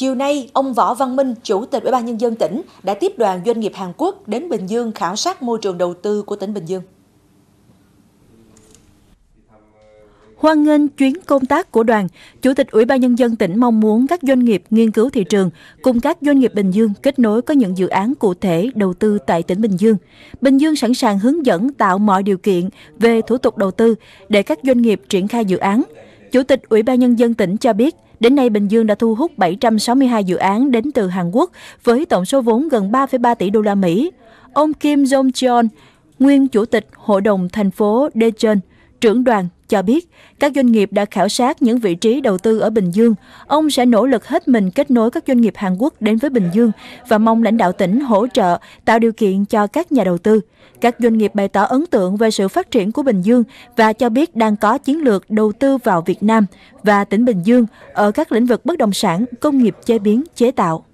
Chiều nay, ông Võ Văn Minh, Chủ tịch Ủy ban Nhân dân tỉnh, đã tiếp đoàn doanh nghiệp Hàn Quốc đến Bình Dương khảo sát môi trường đầu tư của tỉnh Bình Dương. Hoan nghênh chuyến công tác của đoàn, Chủ tịch Ủy ban Nhân dân tỉnh mong muốn các doanh nghiệp nghiên cứu thị trường cùng các doanh nghiệp Bình Dương kết nối có những dự án cụ thể đầu tư tại tỉnh Bình Dương. Bình Dương sẵn sàng hướng dẫn tạo mọi điều kiện về thủ tục đầu tư để các doanh nghiệp triển khai dự án. Chủ tịch Ủy ban Nhân dân tỉnh cho biết, Đến nay, Bình Dương đã thu hút 762 dự án đến từ Hàn Quốc với tổng số vốn gần 3,3 tỷ đô la Mỹ. Ông Kim jong Chon, nguyên chủ tịch hội đồng thành phố Daejeon Trưởng đoàn cho biết, các doanh nghiệp đã khảo sát những vị trí đầu tư ở Bình Dương. Ông sẽ nỗ lực hết mình kết nối các doanh nghiệp Hàn Quốc đến với Bình Dương và mong lãnh đạo tỉnh hỗ trợ, tạo điều kiện cho các nhà đầu tư. Các doanh nghiệp bày tỏ ấn tượng về sự phát triển của Bình Dương và cho biết đang có chiến lược đầu tư vào Việt Nam và tỉnh Bình Dương ở các lĩnh vực bất động sản, công nghiệp chế biến, chế tạo.